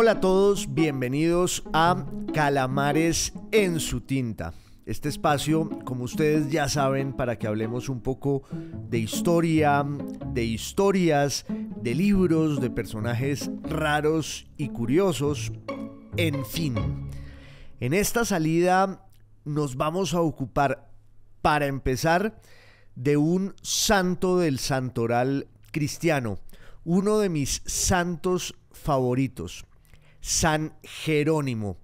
Hola a todos, bienvenidos a Calamares en su tinta. Este espacio, como ustedes ya saben, para que hablemos un poco de historia, de historias, de libros, de personajes raros y curiosos, en fin. En esta salida nos vamos a ocupar, para empezar, de un santo del santoral cristiano, uno de mis santos favoritos. San Jerónimo,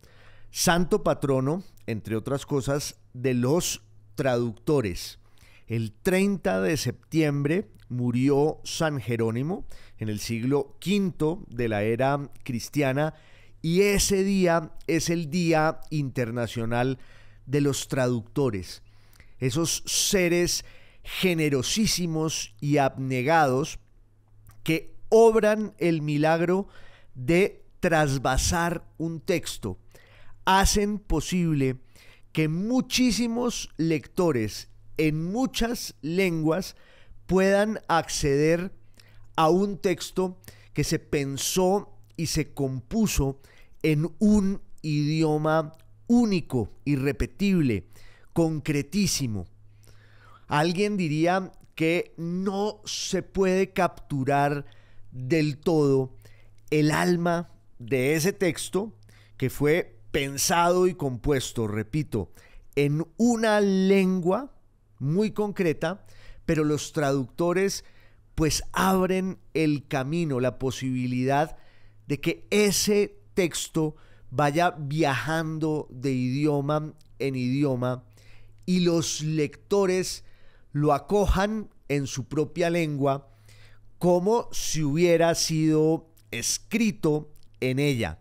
santo patrono, entre otras cosas, de los traductores. El 30 de septiembre murió San Jerónimo en el siglo V de la era cristiana y ese día es el Día Internacional de los Traductores, esos seres generosísimos y abnegados que obran el milagro de trasvasar un texto hacen posible que muchísimos lectores en muchas lenguas puedan acceder a un texto que se pensó y se compuso en un idioma único, irrepetible, concretísimo. Alguien diría que no se puede capturar del todo el alma de ese texto que fue pensado y compuesto, repito, en una lengua muy concreta, pero los traductores pues abren el camino, la posibilidad de que ese texto vaya viajando de idioma en idioma y los lectores lo acojan en su propia lengua como si hubiera sido escrito en ella.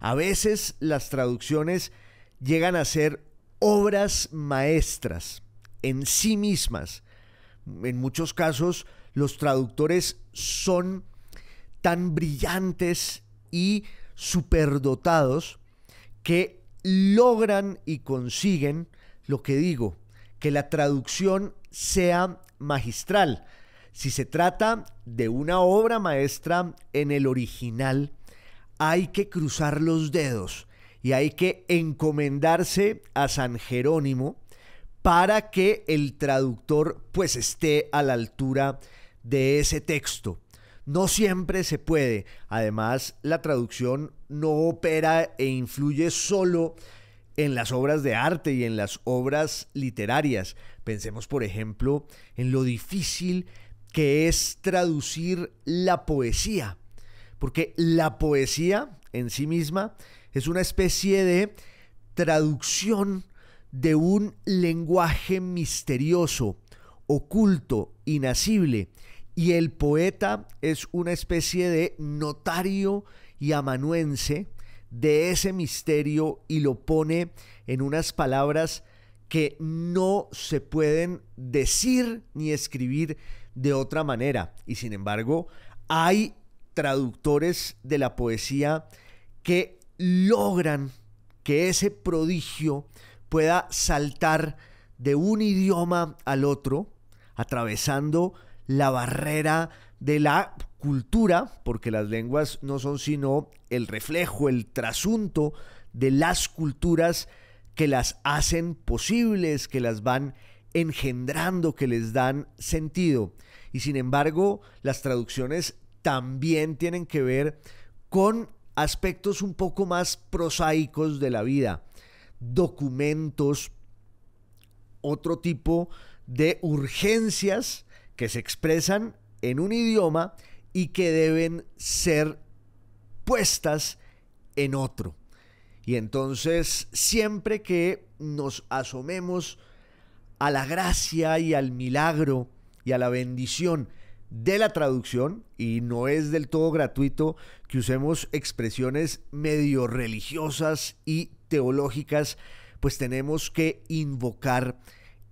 A veces las traducciones llegan a ser obras maestras en sí mismas. En muchos casos los traductores son tan brillantes y superdotados que logran y consiguen lo que digo, que la traducción sea magistral. Si se trata de una obra maestra en el original, hay que cruzar los dedos y hay que encomendarse a San Jerónimo para que el traductor pues esté a la altura de ese texto. No siempre se puede. Además, la traducción no opera e influye solo en las obras de arte y en las obras literarias. Pensemos, por ejemplo, en lo difícil que es traducir la poesía. Porque la poesía en sí misma es una especie de traducción de un lenguaje misterioso, oculto, inacible. Y el poeta es una especie de notario y amanuense de ese misterio y lo pone en unas palabras que no se pueden decir ni escribir de otra manera. Y sin embargo, hay traductores de la poesía que logran que ese prodigio pueda saltar de un idioma al otro, atravesando la barrera de la cultura, porque las lenguas no son sino el reflejo, el trasunto de las culturas que las hacen posibles, que las van engendrando, que les dan sentido. Y sin embargo, las traducciones también tienen que ver con aspectos un poco más prosaicos de la vida, documentos, otro tipo de urgencias que se expresan en un idioma y que deben ser puestas en otro. Y entonces, siempre que nos asomemos a la gracia y al milagro y a la bendición de la traducción y no es del todo gratuito que usemos expresiones medio religiosas y teológicas, pues tenemos que invocar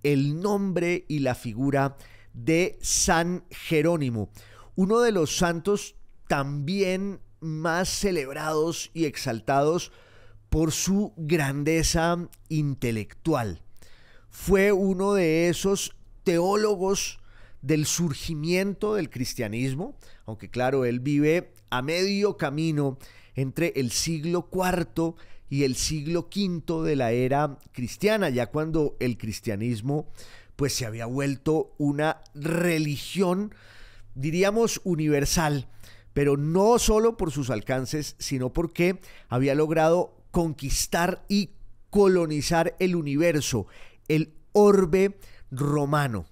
el nombre y la figura de San Jerónimo, uno de los santos también más celebrados y exaltados por su grandeza intelectual. Fue uno de esos teólogos del surgimiento del cristianismo, aunque claro, él vive a medio camino entre el siglo IV y el siglo V de la era cristiana, ya cuando el cristianismo pues se había vuelto una religión, diríamos, universal, pero no solo por sus alcances, sino porque había logrado conquistar y colonizar el universo, el orbe romano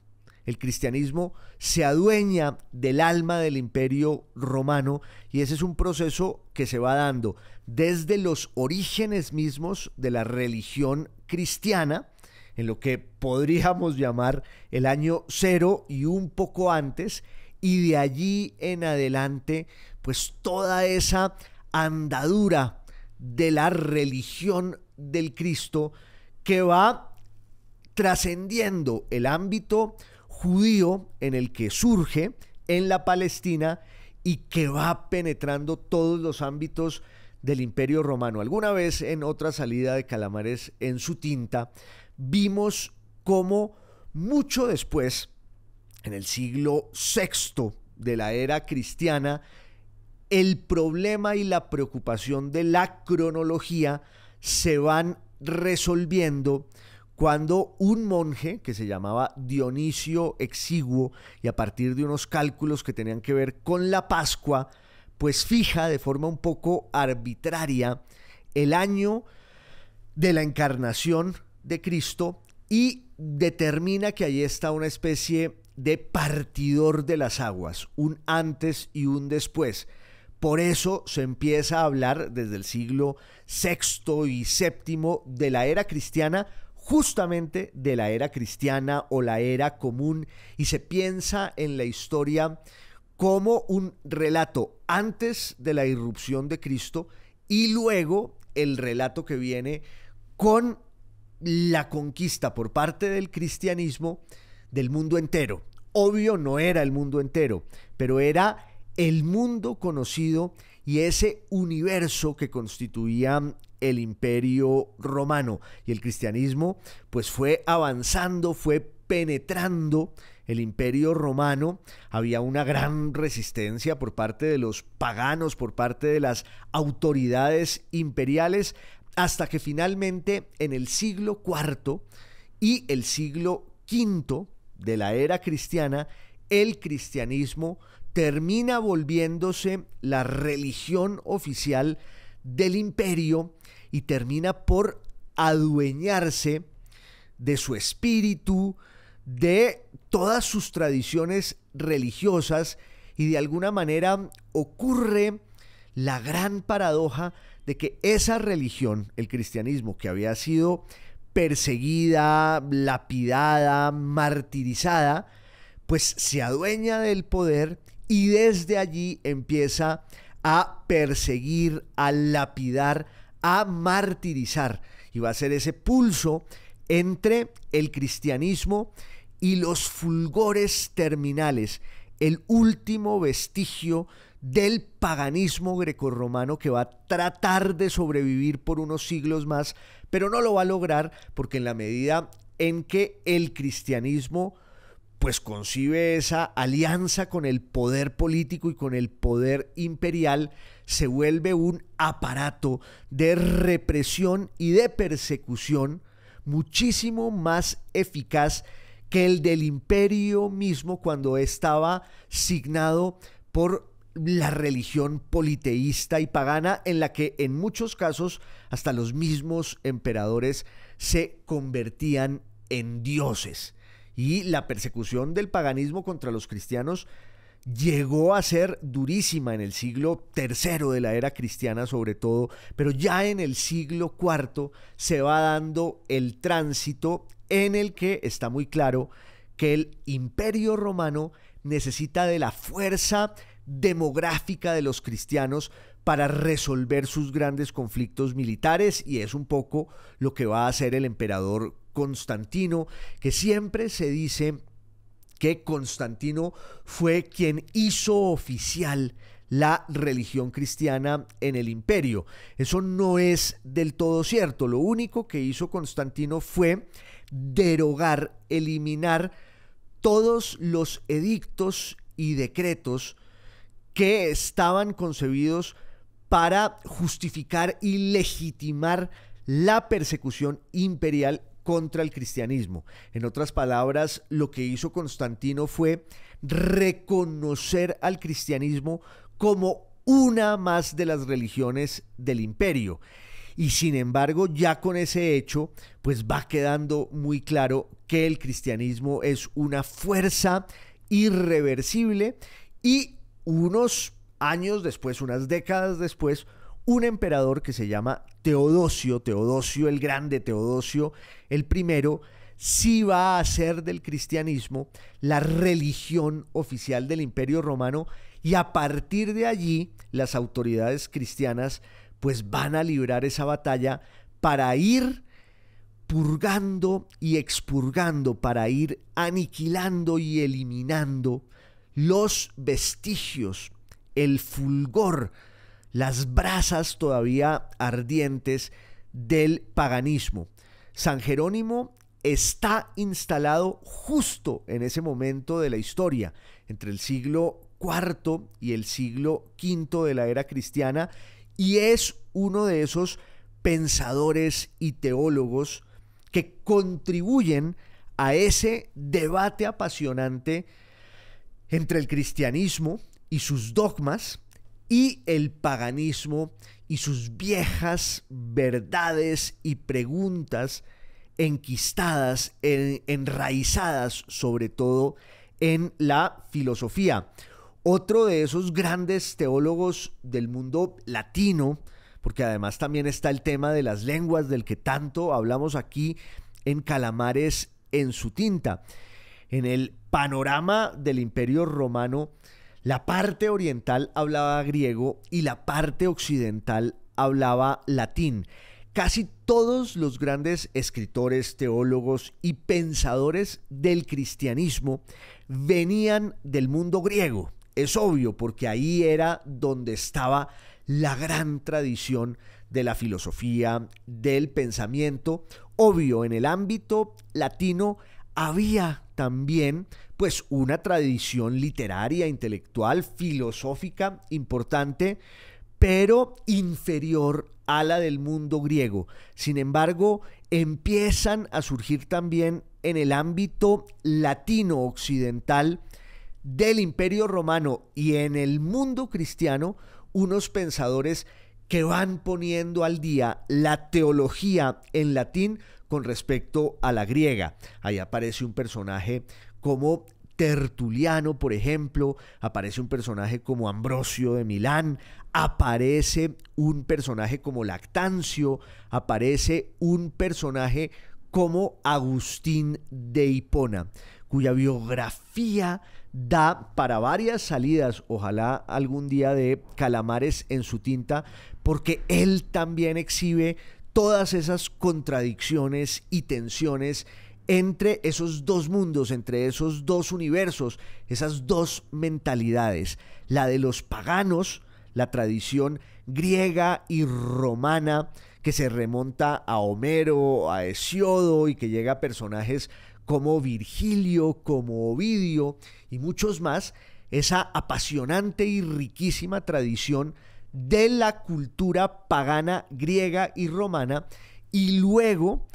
el cristianismo se adueña del alma del imperio romano y ese es un proceso que se va dando desde los orígenes mismos de la religión cristiana, en lo que podríamos llamar el año cero y un poco antes, y de allí en adelante, pues toda esa andadura de la religión del Cristo que va trascendiendo el ámbito judío en el que surge en la Palestina y que va penetrando todos los ámbitos del Imperio Romano. Alguna vez en otra salida de Calamares en su tinta, vimos cómo mucho después, en el siglo VI de la era cristiana, el problema y la preocupación de la cronología se van resolviendo cuando un monje que se llamaba Dionisio Exiguo y a partir de unos cálculos que tenían que ver con la Pascua, pues fija de forma un poco arbitraria el año de la encarnación de Cristo y determina que allí está una especie de partidor de las aguas, un antes y un después. Por eso se empieza a hablar desde el siglo VI y VII de la era cristiana justamente de la era cristiana o la era común y se piensa en la historia como un relato antes de la irrupción de Cristo y luego el relato que viene con la conquista por parte del cristianismo del mundo entero. Obvio no era el mundo entero, pero era el mundo conocido y ese universo que constituía el imperio romano y el cristianismo pues fue avanzando, fue penetrando el imperio romano, había una gran resistencia por parte de los paganos, por parte de las autoridades imperiales, hasta que finalmente en el siglo IV y el siglo V de la era cristiana, el cristianismo termina volviéndose la religión oficial del imperio y termina por adueñarse de su espíritu, de todas sus tradiciones religiosas y de alguna manera ocurre la gran paradoja de que esa religión, el cristianismo, que había sido perseguida, lapidada, martirizada, pues se adueña del poder y desde allí empieza a perseguir, a lapidar, a martirizar. Y va a ser ese pulso entre el cristianismo y los fulgores terminales, el último vestigio del paganismo grecorromano que va a tratar de sobrevivir por unos siglos más, pero no lo va a lograr porque en la medida en que el cristianismo pues concibe esa alianza con el poder político y con el poder imperial, se vuelve un aparato de represión y de persecución muchísimo más eficaz que el del imperio mismo cuando estaba signado por la religión politeísta y pagana en la que en muchos casos hasta los mismos emperadores se convertían en dioses y la persecución del paganismo contra los cristianos llegó a ser durísima en el siglo III de la era cristiana sobre todo, pero ya en el siglo IV se va dando el tránsito en el que está muy claro que el imperio romano necesita de la fuerza demográfica de los cristianos para resolver sus grandes conflictos militares y es un poco lo que va a hacer el emperador Constantino, que siempre se dice que Constantino fue quien hizo oficial la religión cristiana en el imperio. Eso no es del todo cierto. Lo único que hizo Constantino fue derogar, eliminar todos los edictos y decretos que estaban concebidos para justificar y legitimar la persecución imperial contra el cristianismo. En otras palabras, lo que hizo Constantino fue reconocer al cristianismo como una más de las religiones del imperio. Y sin embargo, ya con ese hecho, pues va quedando muy claro que el cristianismo es una fuerza irreversible y unos años después, unas décadas después, un emperador que se llama Teodosio, Teodosio el Grande, Teodosio el primero, sí va a hacer del cristianismo la religión oficial del imperio romano y a partir de allí las autoridades cristianas pues van a librar esa batalla para ir purgando y expurgando, para ir aniquilando y eliminando los vestigios, el fulgor, las brasas todavía ardientes del paganismo. San Jerónimo está instalado justo en ese momento de la historia, entre el siglo IV y el siglo V de la era cristiana, y es uno de esos pensadores y teólogos que contribuyen a ese debate apasionante entre el cristianismo y sus dogmas y el paganismo y sus viejas verdades y preguntas enquistadas, enraizadas sobre todo en la filosofía. Otro de esos grandes teólogos del mundo latino, porque además también está el tema de las lenguas del que tanto hablamos aquí en Calamares en su tinta. En el panorama del imperio romano, la parte oriental hablaba griego y la parte occidental hablaba latín. Casi todos los grandes escritores, teólogos y pensadores del cristianismo venían del mundo griego. Es obvio porque ahí era donde estaba la gran tradición de la filosofía, del pensamiento. Obvio, en el ámbito latino había también pues una tradición literaria, intelectual, filosófica importante, pero inferior a la del mundo griego. Sin embargo, empiezan a surgir también en el ámbito latino occidental del imperio romano y en el mundo cristiano unos pensadores que van poniendo al día la teología en latín con respecto a la griega. Ahí aparece un personaje como Tertuliano, por ejemplo, aparece un personaje como Ambrosio de Milán, aparece un personaje como Lactancio, aparece un personaje como Agustín de Hipona, cuya biografía da para varias salidas, ojalá algún día de Calamares en su tinta, porque él también exhibe todas esas contradicciones y tensiones entre esos dos mundos, entre esos dos universos, esas dos mentalidades, la de los paganos, la tradición griega y romana que se remonta a Homero, a Hesiodo y que llega a personajes como Virgilio, como Ovidio y muchos más, esa apasionante y riquísima tradición de la cultura pagana griega y romana y luego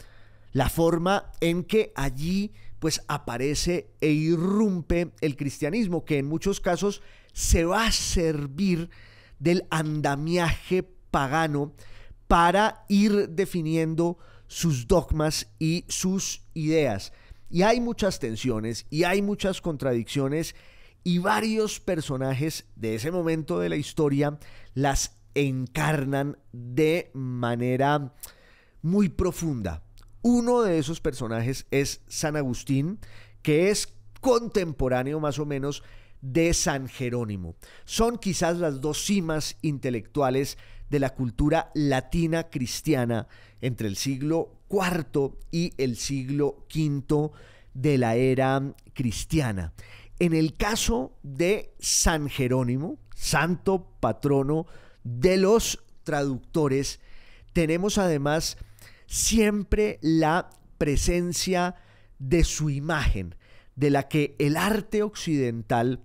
la forma en que allí pues aparece e irrumpe el cristianismo que en muchos casos se va a servir del andamiaje pagano para ir definiendo sus dogmas y sus ideas. Y hay muchas tensiones y hay muchas contradicciones y varios personajes de ese momento de la historia las encarnan de manera muy profunda. Uno de esos personajes es San Agustín, que es contemporáneo más o menos de San Jerónimo. Son quizás las dos cimas intelectuales de la cultura latina cristiana entre el siglo IV y el siglo V de la era cristiana. En el caso de San Jerónimo, santo patrono de los traductores, tenemos además siempre la presencia de su imagen, de la que el arte occidental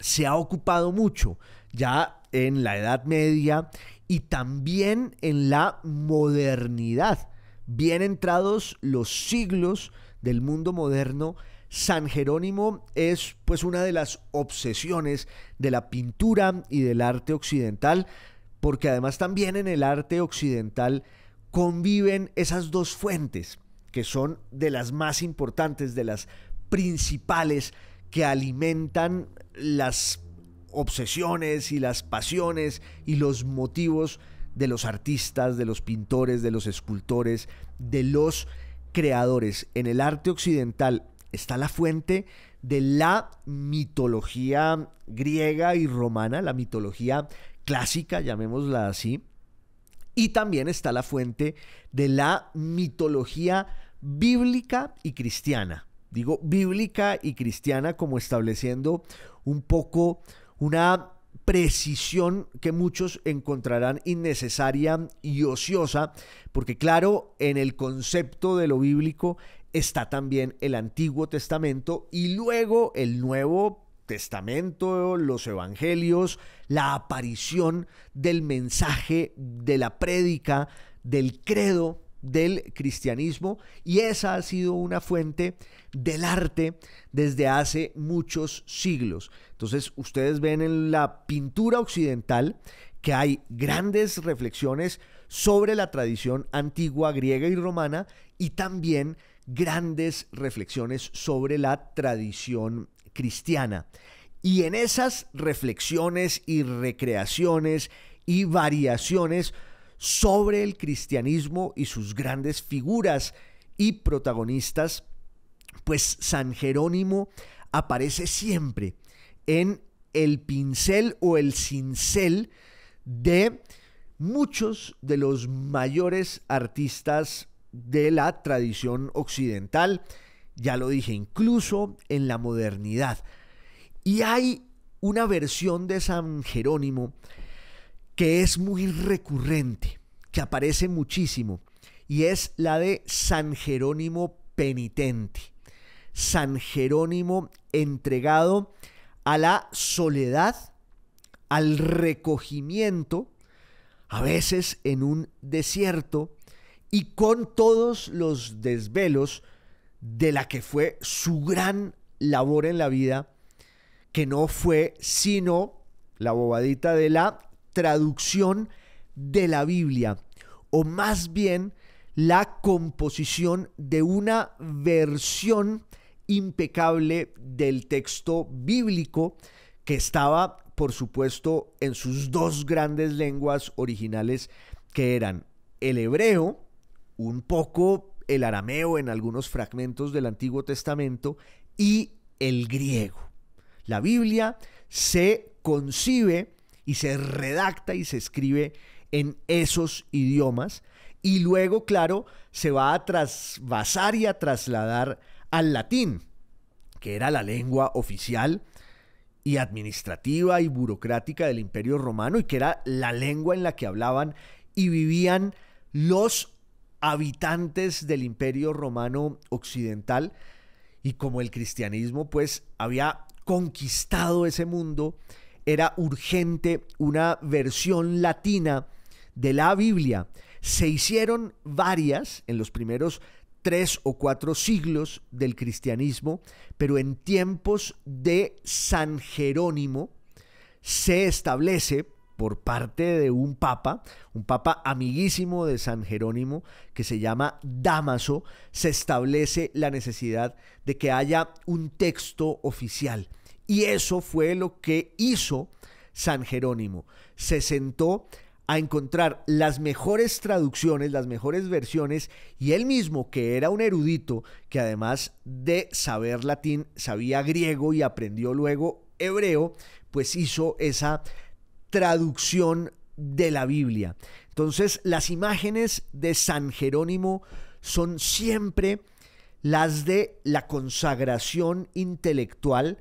se ha ocupado mucho, ya en la Edad Media y también en la modernidad. Bien entrados los siglos del mundo moderno, San Jerónimo es pues una de las obsesiones de la pintura y del arte occidental, porque además también en el arte occidental conviven esas dos fuentes, que son de las más importantes, de las principales que alimentan las obsesiones y las pasiones y los motivos de los artistas, de los pintores, de los escultores, de los creadores. En el arte occidental está la fuente de la mitología griega y romana, la mitología clásica, llamémosla así, y también está la fuente de la mitología bíblica y cristiana. Digo bíblica y cristiana como estableciendo un poco una precisión que muchos encontrarán innecesaria y ociosa, porque claro, en el concepto de lo bíblico está también el Antiguo Testamento y luego el Nuevo Testamento, los Evangelios, la aparición del mensaje, de la prédica, del credo del cristianismo y esa ha sido una fuente del arte desde hace muchos siglos. Entonces ustedes ven en la pintura occidental que hay grandes reflexiones sobre la tradición antigua griega y romana y también grandes reflexiones sobre la tradición cristiana. Y en esas reflexiones y recreaciones y variaciones sobre el cristianismo y sus grandes figuras y protagonistas, pues San Jerónimo aparece siempre en el pincel o el cincel de muchos de los mayores artistas de la tradición occidental, ya lo dije, incluso en la modernidad. Y hay una versión de San Jerónimo que es muy recurrente, que aparece muchísimo, y es la de San Jerónimo penitente, San Jerónimo entregado a la soledad, al recogimiento, a veces en un desierto, y con todos los desvelos de la que fue su gran labor en la vida, que no fue sino la bobadita de la traducción de la Biblia, o más bien la composición de una versión impecable del texto bíblico que estaba, por supuesto, en sus dos grandes lenguas originales, que eran el hebreo, un poco el arameo en algunos fragmentos del Antiguo Testamento y el griego. La Biblia se concibe y se redacta y se escribe en esos idiomas y luego, claro, se va a trasvasar y a trasladar al latín, que era la lengua oficial y administrativa y burocrática del Imperio Romano y que era la lengua en la que hablaban y vivían los habitantes del imperio romano occidental y como el cristianismo pues había conquistado ese mundo, era urgente una versión latina de la Biblia. Se hicieron varias en los primeros tres o cuatro siglos del cristianismo, pero en tiempos de San Jerónimo se establece por parte de un papa, un papa amiguísimo de San Jerónimo, que se llama Damaso, se establece la necesidad de que haya un texto oficial. Y eso fue lo que hizo San Jerónimo. Se sentó a encontrar las mejores traducciones, las mejores versiones, y él mismo, que era un erudito, que además de saber latín, sabía griego y aprendió luego hebreo, pues hizo esa traducción de la Biblia. Entonces, las imágenes de San Jerónimo son siempre las de la consagración intelectual,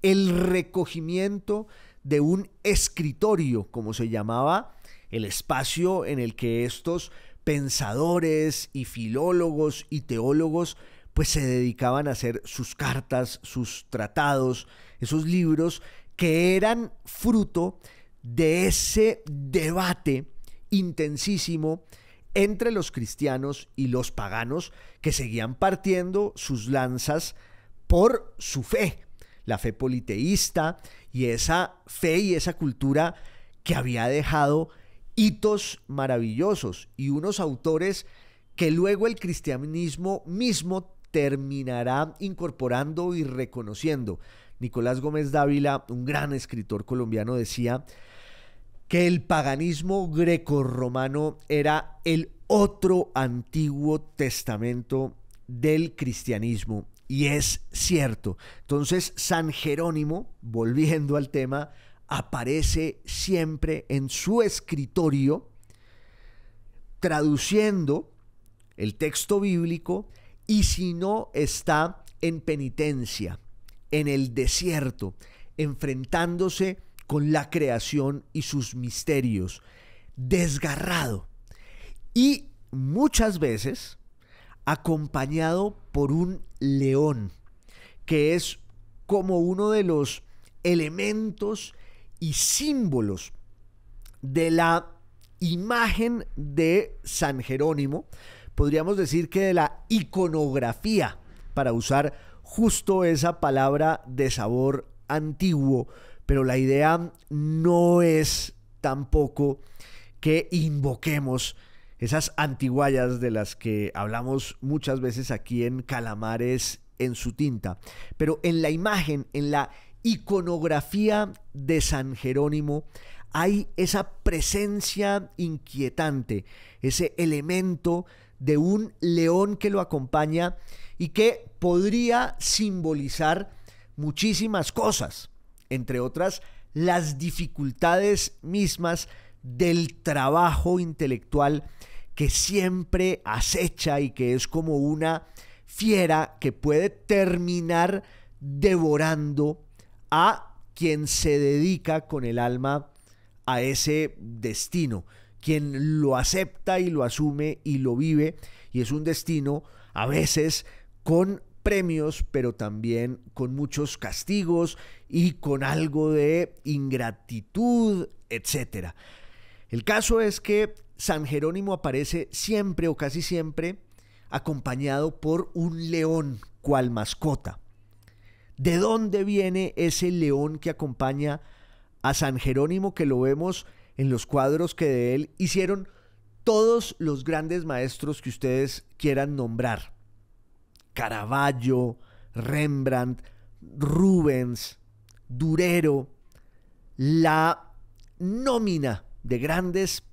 el recogimiento de un escritorio, como se llamaba, el espacio en el que estos pensadores y filólogos y teólogos pues se dedicaban a hacer sus cartas, sus tratados, esos libros que eran fruto de ese debate intensísimo entre los cristianos y los paganos que seguían partiendo sus lanzas por su fe, la fe politeísta y esa fe y esa cultura que había dejado hitos maravillosos y unos autores que luego el cristianismo mismo terminará incorporando y reconociendo. Nicolás Gómez Dávila, un gran escritor colombiano, decía que el paganismo grecorromano era el otro antiguo testamento del cristianismo. Y es cierto. Entonces, San Jerónimo, volviendo al tema, aparece siempre en su escritorio traduciendo el texto bíblico y si no está en penitencia, en el desierto, enfrentándose con la creación y sus misterios, desgarrado y muchas veces acompañado por un león, que es como uno de los elementos y símbolos de la imagen de San Jerónimo, podríamos decir que de la iconografía, para usar justo esa palabra de sabor antiguo, pero la idea no es tampoco que invoquemos esas antiguallas de las que hablamos muchas veces aquí en Calamares en su tinta, pero en la imagen, en la iconografía de San Jerónimo, hay esa presencia inquietante, ese elemento de un león que lo acompaña y que podría simbolizar muchísimas cosas, entre otras las dificultades mismas del trabajo intelectual que siempre acecha y que es como una fiera que puede terminar devorando a quien se dedica con el alma a ese destino quien lo acepta y lo asume y lo vive. Y es un destino a veces con premios, pero también con muchos castigos y con algo de ingratitud, etc. El caso es que San Jerónimo aparece siempre o casi siempre acompañado por un león cual mascota. ¿De dónde viene ese león que acompaña a San Jerónimo que lo vemos en los cuadros que de él hicieron todos los grandes maestros que ustedes quieran nombrar. Caravaggio, Rembrandt, Rubens, Durero, la nómina de grandes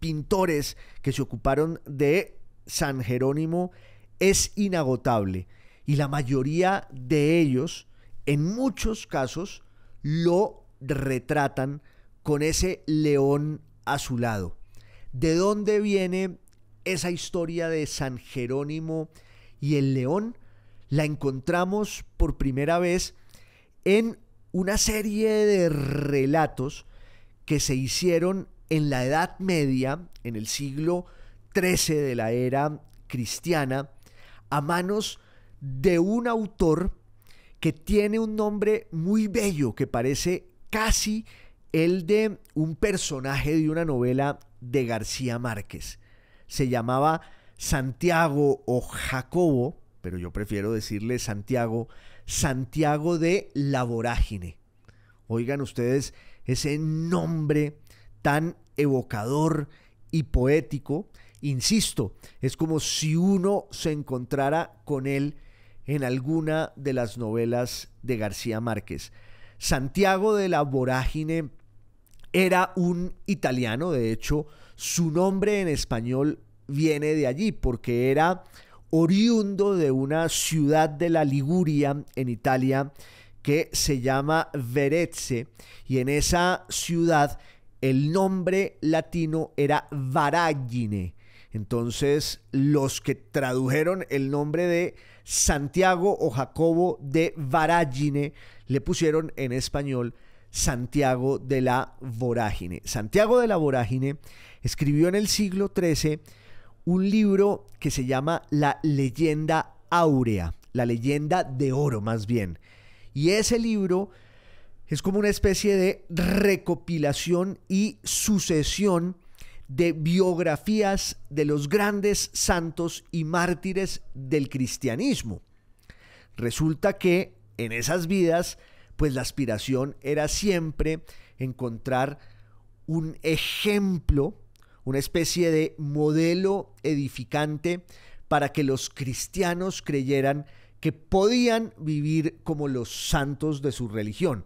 pintores que se ocuparon de San Jerónimo es inagotable y la mayoría de ellos, en muchos casos, lo retratan con ese león a su lado ¿De dónde viene esa historia de San Jerónimo y el león? La encontramos por primera vez en una serie de relatos que se hicieron en la Edad Media, en el siglo XIII de la era cristiana, a manos de un autor que tiene un nombre muy bello, que parece casi el de un personaje de una novela de García Márquez. Se llamaba Santiago o Jacobo, pero yo prefiero decirle Santiago, Santiago de la Vorágine. Oigan ustedes ese nombre tan evocador y poético. Insisto, es como si uno se encontrara con él en alguna de las novelas de García Márquez. Santiago de la Vorágine era un italiano, de hecho, su nombre en español viene de allí, porque era oriundo de una ciudad de la Liguria en Italia que se llama Verezze y en esa ciudad el nombre latino era Varagine. Entonces los que tradujeron el nombre de Santiago o Jacobo de Varagine le pusieron en español Santiago de la Vorágine. Santiago de la Vorágine escribió en el siglo XIII un libro que se llama La leyenda áurea, la leyenda de oro más bien. Y ese libro es como una especie de recopilación y sucesión de biografías de los grandes santos y mártires del cristianismo. Resulta que en esas vidas pues la aspiración era siempre encontrar un ejemplo, una especie de modelo edificante para que los cristianos creyeran que podían vivir como los santos de su religión.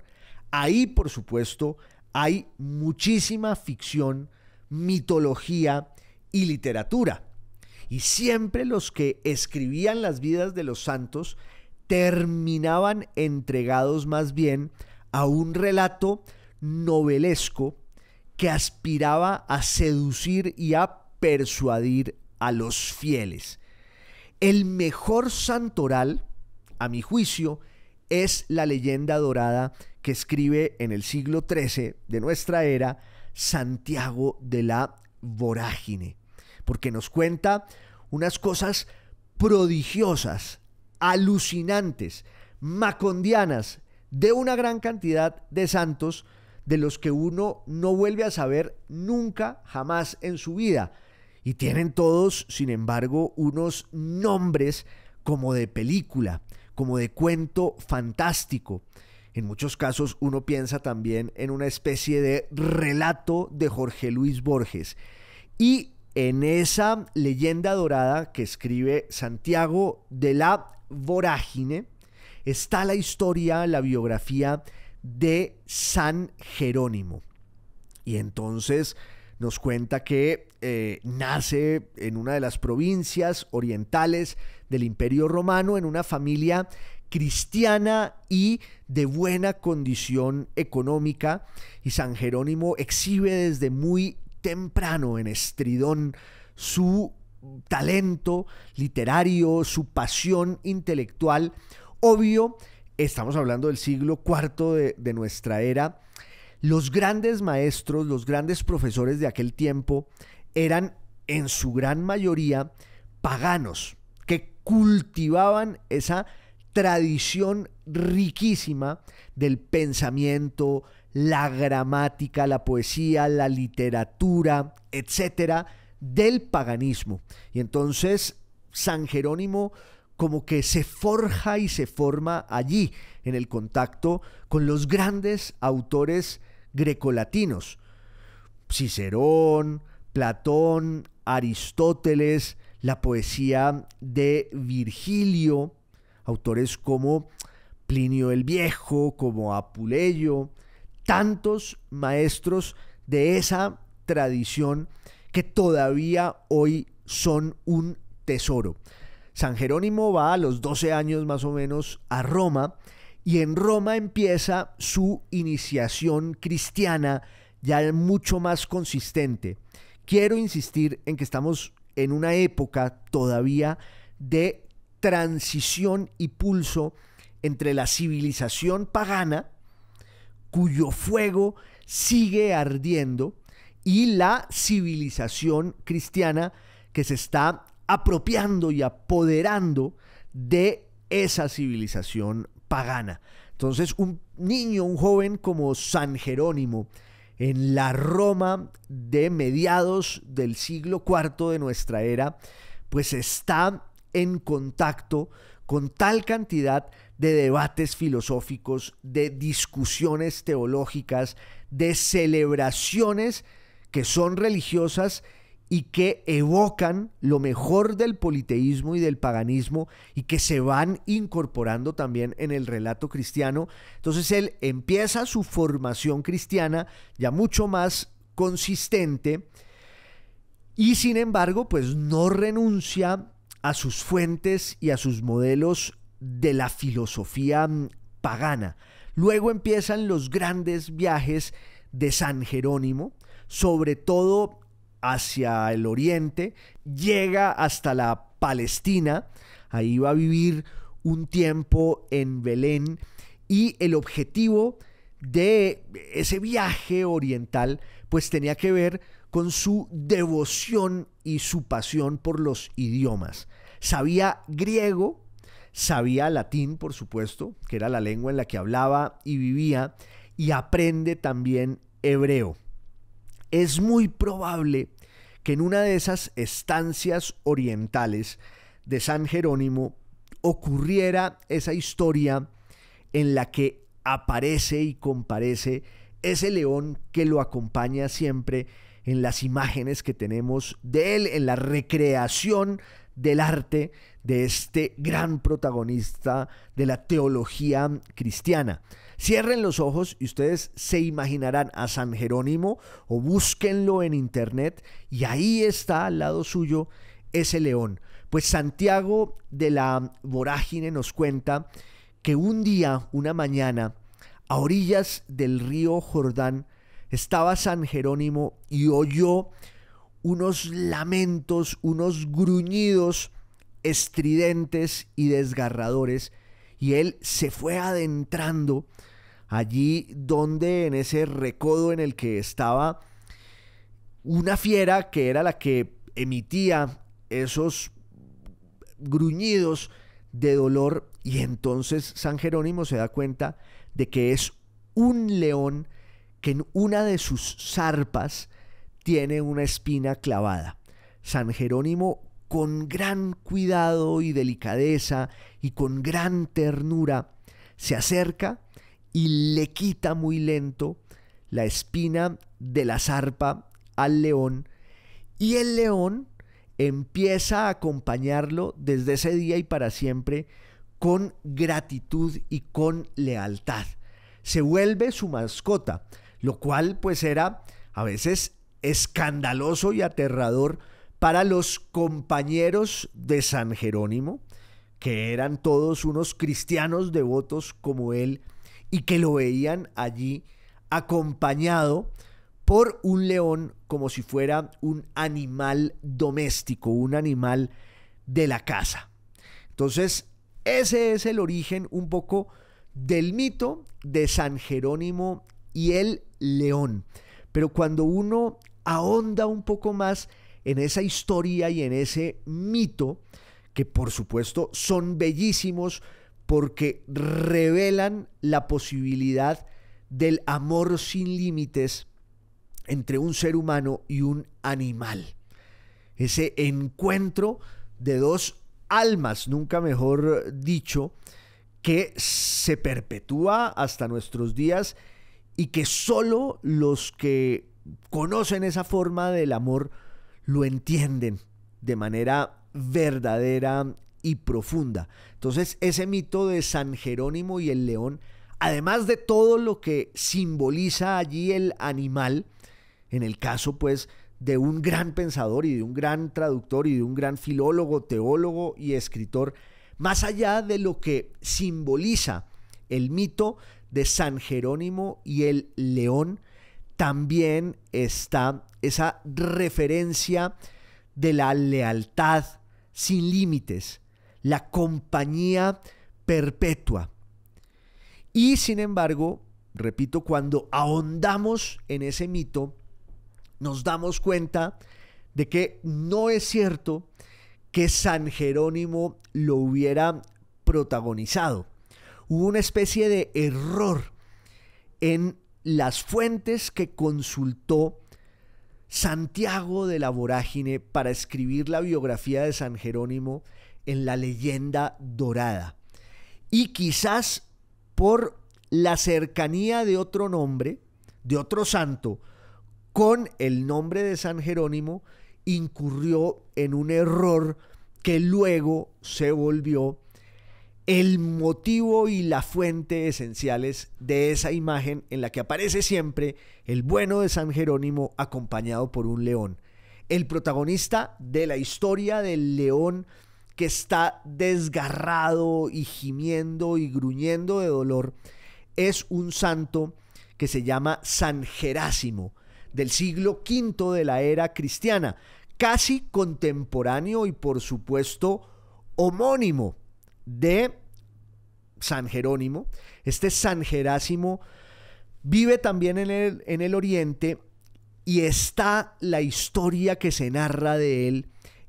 Ahí, por supuesto, hay muchísima ficción, mitología y literatura. Y siempre los que escribían las vidas de los santos terminaban entregados más bien a un relato novelesco que aspiraba a seducir y a persuadir a los fieles. El mejor santoral, a mi juicio, es la leyenda dorada que escribe en el siglo XIII de nuestra era Santiago de la Vorágine, porque nos cuenta unas cosas prodigiosas alucinantes, macondianas, de una gran cantidad de santos de los que uno no vuelve a saber nunca, jamás en su vida. Y tienen todos, sin embargo, unos nombres como de película, como de cuento fantástico. En muchos casos uno piensa también en una especie de relato de Jorge Luis Borges. Y en esa leyenda dorada que escribe Santiago de la vorágine está la historia, la biografía de San Jerónimo. Y entonces nos cuenta que eh, nace en una de las provincias orientales del Imperio Romano, en una familia cristiana y de buena condición económica. Y San Jerónimo exhibe desde muy temprano en Estridón su talento literario, su pasión intelectual. Obvio, estamos hablando del siglo IV de, de nuestra era. Los grandes maestros, los grandes profesores de aquel tiempo eran en su gran mayoría paganos que cultivaban esa tradición riquísima del pensamiento, la gramática, la poesía, la literatura, etcétera, del paganismo. Y entonces San Jerónimo como que se forja y se forma allí, en el contacto con los grandes autores grecolatinos. Cicerón, Platón, Aristóteles, la poesía de Virgilio, autores como Plinio el Viejo, como Apuleyo, tantos maestros de esa tradición que todavía hoy son un tesoro. San Jerónimo va a los 12 años más o menos a Roma y en Roma empieza su iniciación cristiana ya mucho más consistente. Quiero insistir en que estamos en una época todavía de transición y pulso entre la civilización pagana, cuyo fuego sigue ardiendo, y la civilización cristiana que se está apropiando y apoderando de esa civilización pagana. Entonces, un niño, un joven como San Jerónimo, en la Roma de mediados del siglo IV de nuestra era, pues está en contacto con tal cantidad de debates filosóficos, de discusiones teológicas, de celebraciones que son religiosas y que evocan lo mejor del politeísmo y del paganismo y que se van incorporando también en el relato cristiano. Entonces él empieza su formación cristiana ya mucho más consistente y sin embargo pues no renuncia a sus fuentes y a sus modelos de la filosofía mm, pagana. Luego empiezan los grandes viajes de San Jerónimo, sobre todo hacia el oriente, llega hasta la Palestina, ahí va a vivir un tiempo en Belén y el objetivo de ese viaje oriental pues tenía que ver con su devoción y su pasión por los idiomas. Sabía griego, sabía latín por supuesto, que era la lengua en la que hablaba y vivía, y aprende también hebreo es muy probable que en una de esas estancias orientales de San Jerónimo ocurriera esa historia en la que aparece y comparece ese león que lo acompaña siempre en las imágenes que tenemos de él, en la recreación del arte de este gran protagonista de la teología cristiana. Cierren los ojos y ustedes se imaginarán a San Jerónimo o búsquenlo en internet y ahí está al lado suyo ese león. Pues Santiago de la Vorágine nos cuenta que un día, una mañana, a orillas del río Jordán, estaba San Jerónimo y oyó unos lamentos, unos gruñidos estridentes y desgarradores, y él se fue adentrando allí donde en ese recodo en el que estaba una fiera que era la que emitía esos gruñidos de dolor y entonces San Jerónimo se da cuenta de que es un león que en una de sus zarpas tiene una espina clavada. San Jerónimo con gran cuidado y delicadeza y con gran ternura se acerca y le quita muy lento la espina de la zarpa al león y el león empieza a acompañarlo desde ese día y para siempre con gratitud y con lealtad. Se vuelve su mascota, lo cual pues era a veces escandaloso y aterrador para los compañeros de San Jerónimo, que eran todos unos cristianos devotos como él y que lo veían allí acompañado por un león como si fuera un animal doméstico, un animal de la casa. Entonces, ese es el origen un poco del mito de San Jerónimo y el león. Pero cuando uno ahonda un poco más en esa historia y en ese mito, que por supuesto son bellísimos, porque revelan la posibilidad del amor sin límites entre un ser humano y un animal. Ese encuentro de dos almas, nunca mejor dicho, que se perpetúa hasta nuestros días y que solo los que conocen esa forma del amor lo entienden de manera verdadera profunda. Entonces, ese mito de San Jerónimo y el león, además de todo lo que simboliza allí el animal, en el caso pues de un gran pensador y de un gran traductor y de un gran filólogo, teólogo y escritor, más allá de lo que simboliza el mito de San Jerónimo y el león, también está esa referencia de la lealtad sin límites, la compañía perpetua. Y sin embargo, repito, cuando ahondamos en ese mito, nos damos cuenta de que no es cierto que San Jerónimo lo hubiera protagonizado. Hubo una especie de error en las fuentes que consultó Santiago de la Vorágine para escribir la biografía de San Jerónimo en la leyenda dorada. Y quizás por la cercanía de otro nombre, de otro santo, con el nombre de San Jerónimo, incurrió en un error que luego se volvió el motivo y la fuente esenciales de esa imagen en la que aparece siempre el bueno de San Jerónimo acompañado por un león. El protagonista de la historia del león que está desgarrado y gimiendo y gruñendo de dolor, es un santo que se llama San Jerásimo del siglo V de la era cristiana, casi contemporáneo y por supuesto homónimo de San Jerónimo. Este San Jerásimo vive también en el, en el Oriente y está la historia que se narra de él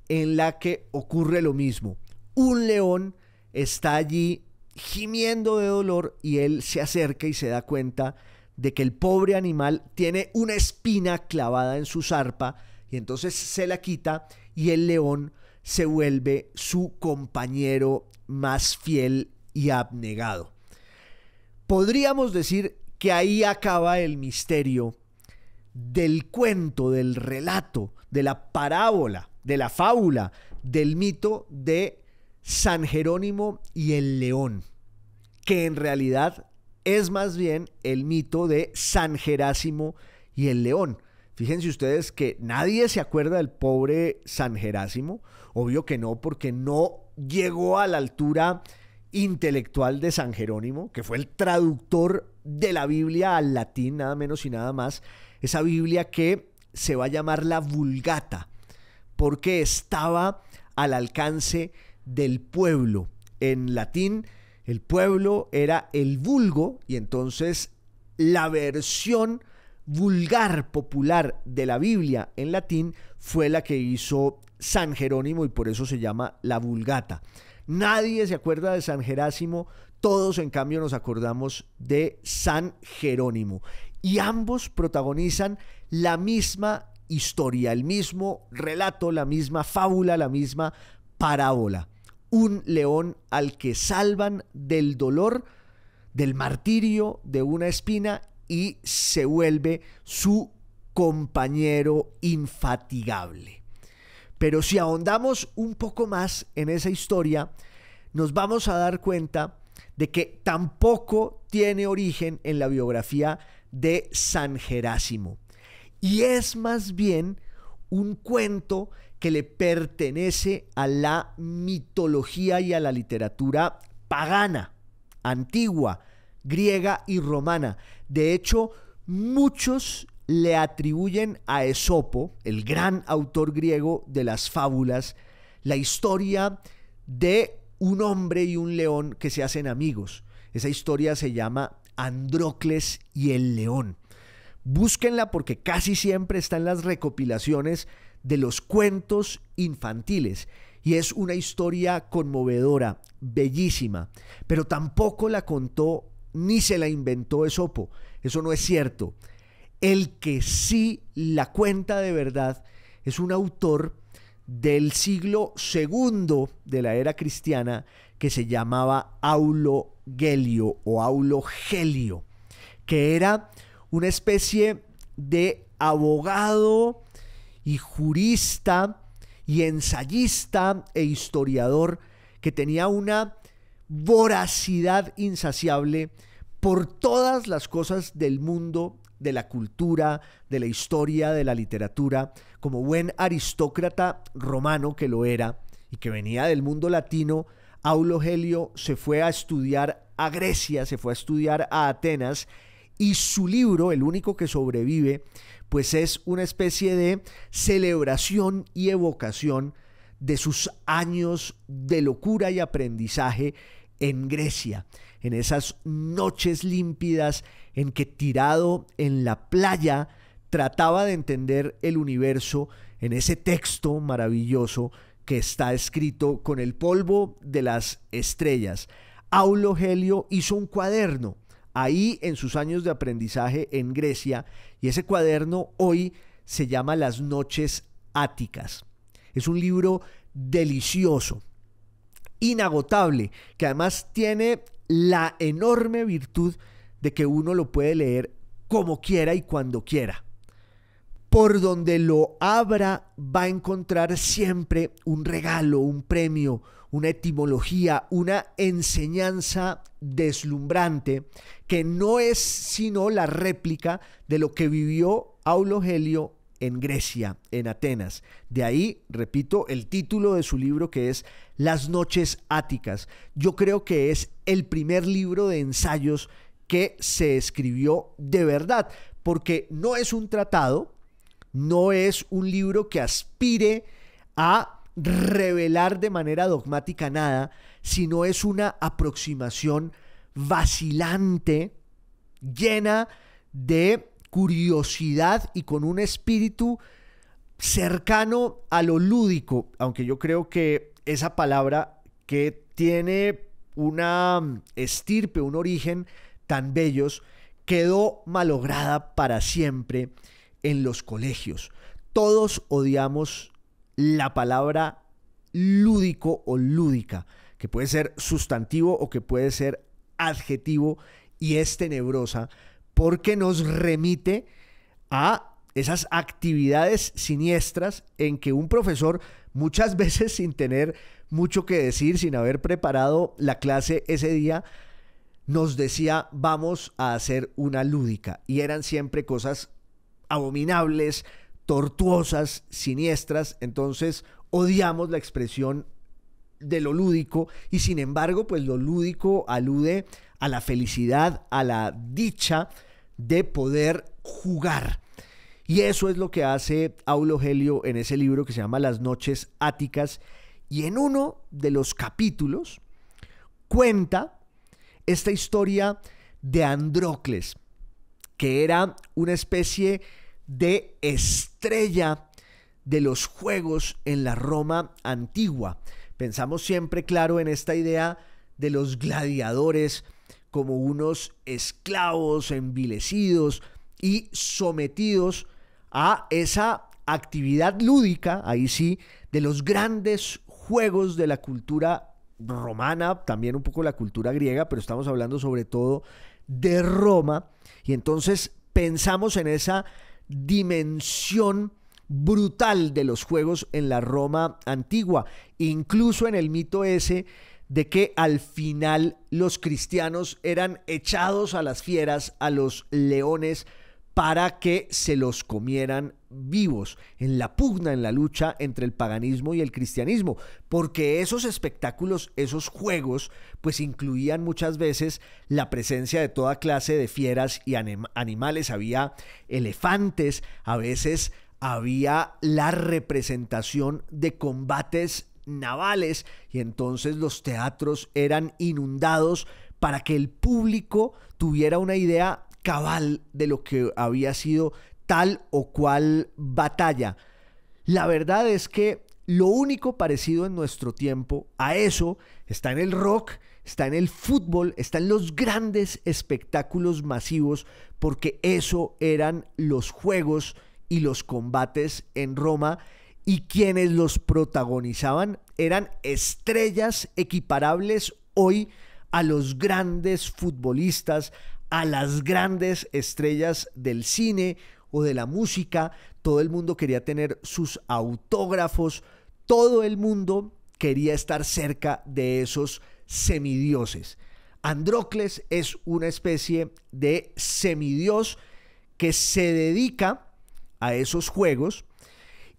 en la que ocurre lo mismo. Un león está allí gimiendo de dolor y él se acerca y se da cuenta de que el pobre animal tiene una espina clavada en su zarpa y entonces se la quita y el león se vuelve su compañero más fiel y abnegado. Podríamos decir que ahí acaba el misterio del cuento, del relato, de la parábola de la fábula, del mito de San Jerónimo y el león, que en realidad es más bien el mito de San Jerásimo y el león. Fíjense ustedes que nadie se acuerda del pobre San Jerásimo obvio que no, porque no llegó a la altura intelectual de San Jerónimo, que fue el traductor de la Biblia al latín, nada menos y nada más, esa Biblia que se va a llamar la Vulgata porque estaba al alcance del pueblo. En latín, el pueblo era el vulgo y entonces la versión vulgar popular de la Biblia en latín fue la que hizo San Jerónimo y por eso se llama la Vulgata. Nadie se acuerda de San Jerásimo, todos en cambio nos acordamos de San Jerónimo. Y ambos protagonizan la misma historia, el mismo relato, la misma fábula, la misma parábola. Un león al que salvan del dolor, del martirio, de una espina y se vuelve su compañero infatigable. Pero si ahondamos un poco más en esa historia, nos vamos a dar cuenta de que tampoco tiene origen en la biografía de San Jerásimo y es más bien un cuento que le pertenece a la mitología y a la literatura pagana, antigua, griega y romana. De hecho, muchos le atribuyen a Esopo, el gran autor griego de las fábulas, la historia de un hombre y un león que se hacen amigos. Esa historia se llama Androcles y el león. Búsquenla porque casi siempre está en las recopilaciones de los cuentos infantiles y es una historia conmovedora, bellísima, pero tampoco la contó ni se la inventó Esopo, eso no es cierto. El que sí la cuenta de verdad es un autor del siglo II de la era cristiana que se llamaba Aulo Gelio o Aulo Gelio, que era una especie de abogado y jurista y ensayista e historiador que tenía una voracidad insaciable por todas las cosas del mundo, de la cultura, de la historia, de la literatura, como buen aristócrata romano que lo era y que venía del mundo latino, Aulo Helio se fue a estudiar a Grecia, se fue a estudiar a Atenas y su libro, el único que sobrevive, pues es una especie de celebración y evocación de sus años de locura y aprendizaje en Grecia, en esas noches límpidas en que tirado en la playa trataba de entender el universo en ese texto maravilloso que está escrito con el polvo de las estrellas. Aulo Helio hizo un cuaderno ahí en sus años de aprendizaje en Grecia y ese cuaderno hoy se llama Las Noches Áticas. Es un libro delicioso, inagotable, que además tiene la enorme virtud de que uno lo puede leer como quiera y cuando quiera. Por donde lo abra va a encontrar siempre un regalo, un premio, una etimología, una enseñanza deslumbrante que no es sino la réplica de lo que vivió Aulogelio en Grecia, en Atenas. De ahí, repito, el título de su libro que es Las noches áticas. Yo creo que es el primer libro de ensayos que se escribió de verdad, porque no es un tratado, no es un libro que aspire a revelar de manera dogmática nada, sino es una aproximación vacilante, llena de curiosidad y con un espíritu cercano a lo lúdico, aunque yo creo que esa palabra que tiene una mm, estirpe, un origen tan bellos, quedó malograda para siempre en los colegios. Todos odiamos la palabra lúdico o lúdica, que puede ser sustantivo o que puede ser adjetivo y es tenebrosa porque nos remite a esas actividades siniestras en que un profesor muchas veces sin tener mucho que decir, sin haber preparado la clase ese día, nos decía vamos a hacer una lúdica y eran siempre cosas abominables, tortuosas, siniestras, entonces odiamos la expresión de lo lúdico y sin embargo pues lo lúdico alude a la felicidad, a la dicha de poder jugar. Y eso es lo que hace aulo helio en ese libro que se llama Las noches áticas y en uno de los capítulos cuenta esta historia de andrócles que era una especie de estrella de los juegos en la Roma antigua. Pensamos siempre, claro, en esta idea de los gladiadores como unos esclavos envilecidos y sometidos a esa actividad lúdica, ahí sí, de los grandes juegos de la cultura romana, también un poco la cultura griega, pero estamos hablando sobre todo de Roma. Y entonces pensamos en esa dimensión brutal de los juegos en la Roma antigua, incluso en el mito ese de que al final los cristianos eran echados a las fieras, a los leones, para que se los comieran vivos en la pugna, en la lucha entre el paganismo y el cristianismo, porque esos espectáculos, esos juegos, pues incluían muchas veces la presencia de toda clase de fieras y animales, había elefantes, a veces había la representación de combates navales y entonces los teatros eran inundados para que el público tuviera una idea cabal de lo que había sido tal o cual batalla. La verdad es que lo único parecido en nuestro tiempo a eso está en el rock, está en el fútbol, está en los grandes espectáculos masivos, porque eso eran los juegos y los combates en Roma y quienes los protagonizaban eran estrellas equiparables hoy a los grandes futbolistas, a las grandes estrellas del cine o de la música. Todo el mundo quería tener sus autógrafos. Todo el mundo quería estar cerca de esos semidioses. Androcles es una especie de semidios que se dedica a esos juegos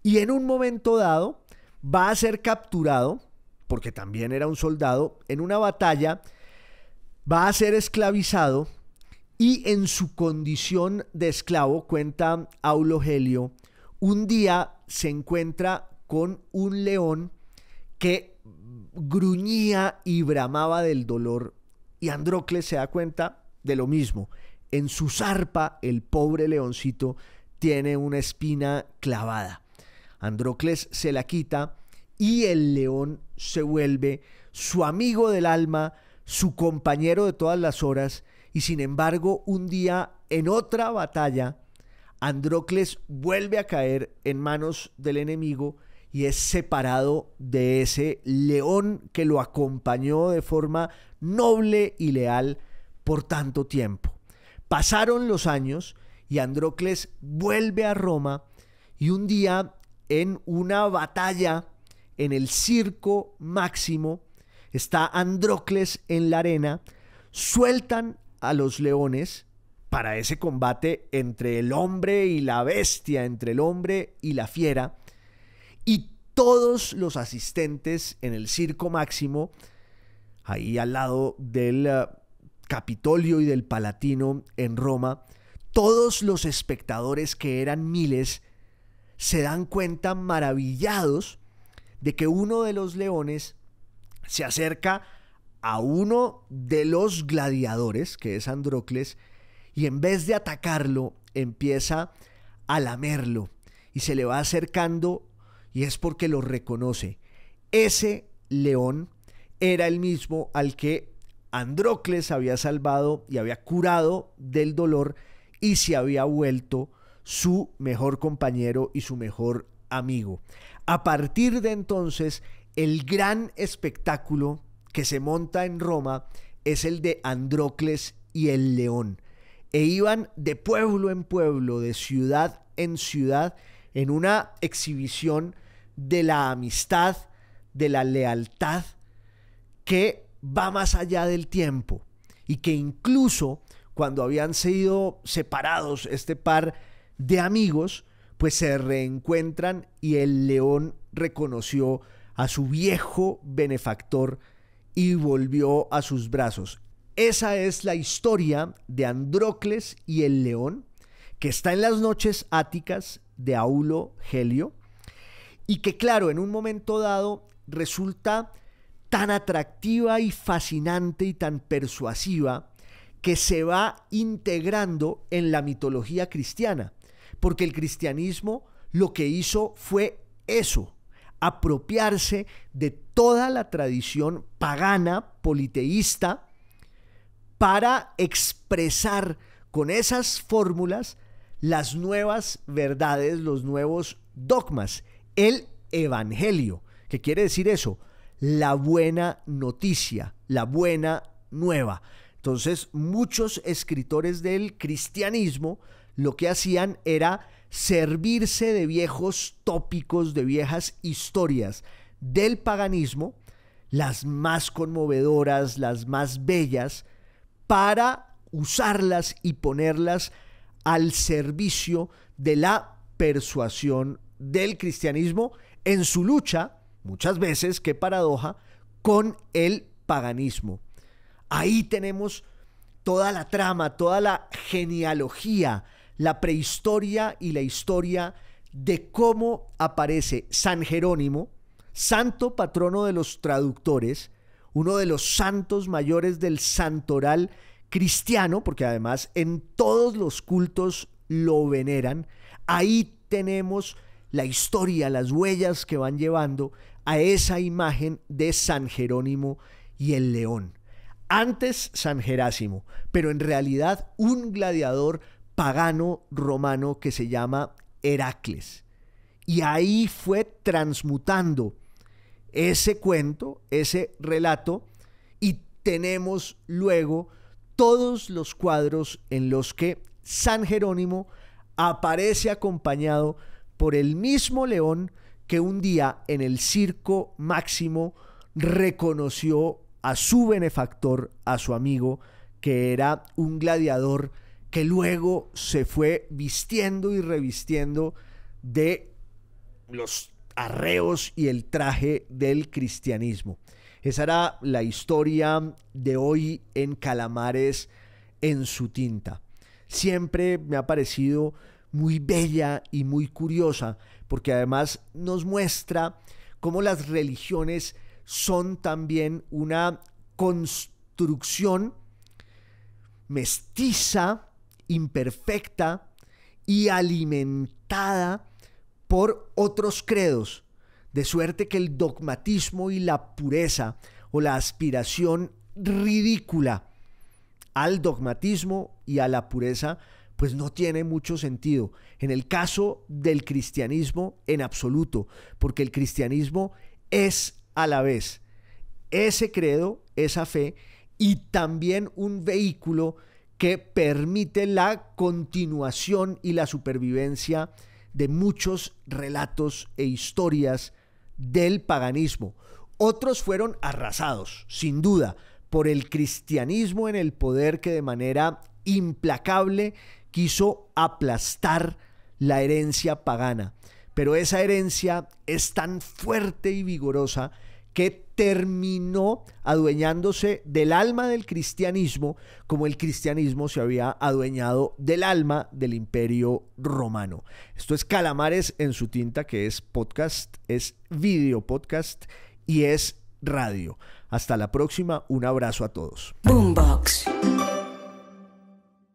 y en un momento dado va a ser capturado, porque también era un soldado, en una batalla, va a ser esclavizado y en su condición de esclavo, cuenta Aulo Helio, un día se encuentra con un león que gruñía y bramaba del dolor y Androcles se da cuenta de lo mismo. En su zarpa el pobre leoncito tiene una espina clavada. Androcles se la quita y el león se vuelve su amigo del alma, su compañero de todas las horas y sin embargo, un día en otra batalla, andrócles vuelve a caer en manos del enemigo y es separado de ese león que lo acompañó de forma noble y leal por tanto tiempo. Pasaron los años y andrócles vuelve a Roma y un día en una batalla en el circo máximo está andrócles en la arena, sueltan a los leones para ese combate entre el hombre y la bestia, entre el hombre y la fiera. Y todos los asistentes en el Circo Máximo, ahí al lado del eh, Capitolio y del Palatino en Roma, todos los espectadores que eran miles, se dan cuenta maravillados de que uno de los leones se acerca a uno de los gladiadores, que es Androcles, y en vez de atacarlo, empieza a lamerlo y se le va acercando y es porque lo reconoce. Ese león era el mismo al que Androcles había salvado y había curado del dolor y se había vuelto su mejor compañero y su mejor amigo. A partir de entonces, el gran espectáculo que se monta en Roma es el de Androcles y el león. E iban de pueblo en pueblo, de ciudad en ciudad, en una exhibición de la amistad, de la lealtad, que va más allá del tiempo y que incluso cuando habían sido separados este par de amigos, pues se reencuentran y el león reconoció a su viejo benefactor y volvió a sus brazos. Esa es la historia de Androcles y el león, que está en las noches áticas de Aulo Gelio, y que claro, en un momento dado resulta tan atractiva y fascinante y tan persuasiva que se va integrando en la mitología cristiana, porque el cristianismo lo que hizo fue eso, apropiarse de toda la tradición pagana, politeísta, para expresar con esas fórmulas las nuevas verdades, los nuevos dogmas, el Evangelio. ¿Qué quiere decir eso? La buena noticia, la buena nueva. Entonces, muchos escritores del cristianismo lo que hacían era servirse de viejos tópicos, de viejas historias del paganismo, las más conmovedoras, las más bellas, para usarlas y ponerlas al servicio de la persuasión del cristianismo en su lucha, muchas veces, qué paradoja, con el paganismo. Ahí tenemos toda la trama, toda la genealogía, la prehistoria y la historia de cómo aparece San Jerónimo, santo patrono de los traductores, uno de los santos mayores del santoral cristiano, porque además en todos los cultos lo veneran. Ahí tenemos la historia, las huellas que van llevando a esa imagen de San Jerónimo y el león. Antes San Gerásimo, pero en realidad un gladiador pagano romano que se llama Heracles. Y ahí fue transmutando ese cuento, ese relato, y tenemos luego todos los cuadros en los que San Jerónimo aparece acompañado por el mismo león que un día en el circo máximo reconoció a su benefactor, a su amigo, que era un gladiador que luego se fue vistiendo y revistiendo de los arreos y el traje del cristianismo. Esa era la historia de hoy en Calamares en su tinta. Siempre me ha parecido muy bella y muy curiosa, porque además nos muestra cómo las religiones son también una construcción mestiza imperfecta y alimentada por otros credos, de suerte que el dogmatismo y la pureza o la aspiración ridícula al dogmatismo y a la pureza pues no tiene mucho sentido. En el caso del cristianismo, en absoluto, porque el cristianismo es a la vez ese credo, esa fe, y también un vehículo que permite la continuación y la supervivencia de muchos relatos e historias del paganismo. Otros fueron arrasados, sin duda, por el cristianismo en el poder que de manera implacable quiso aplastar la herencia pagana. Pero esa herencia es tan fuerte y vigorosa que terminó adueñándose del alma del cristianismo como el cristianismo se había adueñado del alma del imperio romano. Esto es Calamares en su tinta, que es podcast, es video podcast y es radio. Hasta la próxima, un abrazo a todos. Boombox.